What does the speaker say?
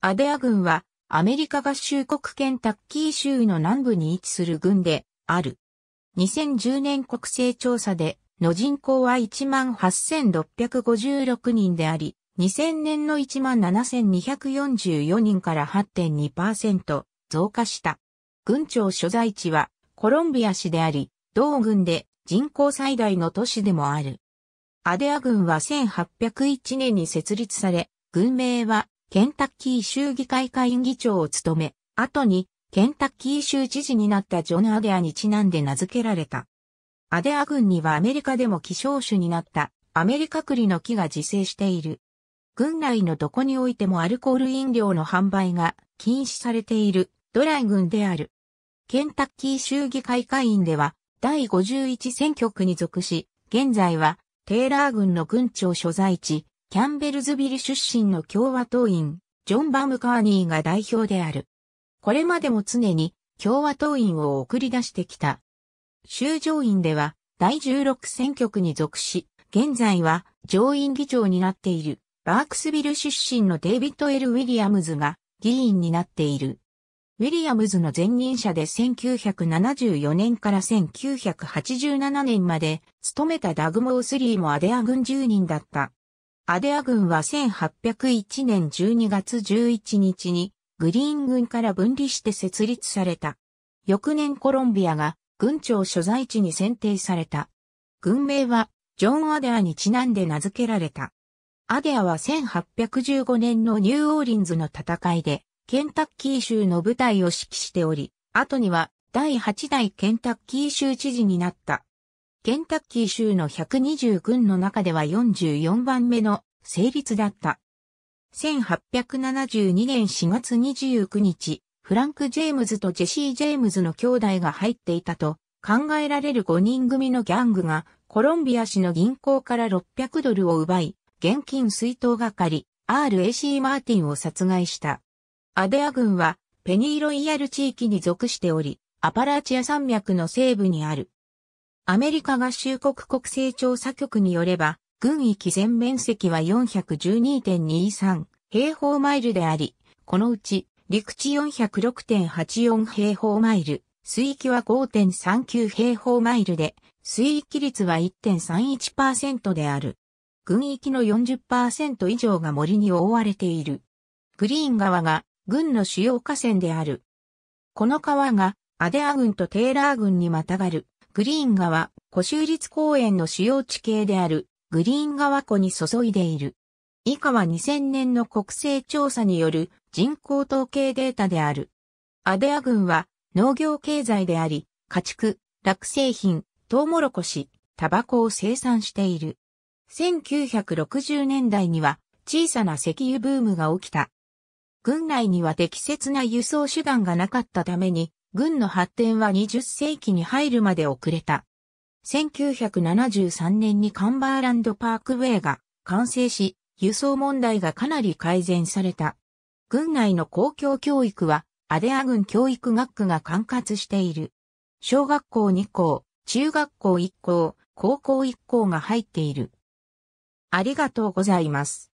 アデア軍はアメリカ合衆国圏タッキー州の南部に位置する軍である。2010年国勢調査での人口は18,656人であり、2000年の17,244人から8.2%増加した。軍庁所在地はコロンビア市であり、同軍で人口最大の都市でもある。アデア軍は1801年に設立され、軍名はケンタッキー州議会会員議長を務め、後に、ケンタッキー州知事になったジョン・アデアにちなんで名付けられた。アデア郡にはアメリカでも希少種になったアメリカ栗の木が自生している。郡内のどこにおいてもアルコール飲料の販売が禁止されているドライ郡である。ケンタッキー州議会会員では第51選挙区に属し、現在はテイラー郡の郡庁所在地キャンベルズビル出身の共和党員、ジョン・バムカーニーが代表である。これまでも常に共和党員を送り出してきた。州上院では第16選挙区に属し、現在は上院議長になっているバークスビル出身のデイビッド・エル・ウィリアムズが議員になっている。ウィリアムズの前任者で1974年から1987年まで務めたダグモースリーもアデア軍住人だった。アデア軍は1801年12月11日にグリーン軍から分離して設立された。翌年コロンビアが軍庁所在地に選定された。軍名はジョン・アデアにちなんで名付けられた。アデアは1815年のニューオーリンズの戦いでケンタッキー州の部隊を指揮しており、後には第8代ケンタッキー州知事になった。ケンタッキー州の120軍の中では44番目の成立だった。1872年4月29日、フランク・ジェームズとジェシー・ジェームズの兄弟が入っていたと考えられる5人組のギャングがコロンビア市の銀行から600ドルを奪い、現金水筒係 RAC マーティンを殺害した。アデア軍はペニーロイヤル地域に属しており、アパラチア山脈の西部にあるアメリカ合衆国国勢調査局によれば、軍域全面積は412.23平方マイルであり、このうち陸地406.84平方マイル、水域は5.39平方マイルで、水域率は1.31%である。軍域の40%以上が森に覆われている。グリーン川が軍の主要河川である。この川がアデア軍とテーラー軍にまたがるグリーン川、湖州立公園の主要地形であるグリーン川湖に注いでいる。以下は2000年の国勢調査による人口統計データである。アデア郡は農業経済であり、家畜、落成品、トウモロコシ、タバコを生産している。1960年代には小さな石油ブームが起きた。軍内には適切な輸送手段がなかったために軍の発展は20世紀に入るまで遅れた。1973年にカンバーランドパークウェイが完成し、輸送問題がかなり改善された。軍内の公共教育は、アデア軍教育学区が管轄している。小学校2校、中学校1校、高校1校が入っている。ありがとうございます。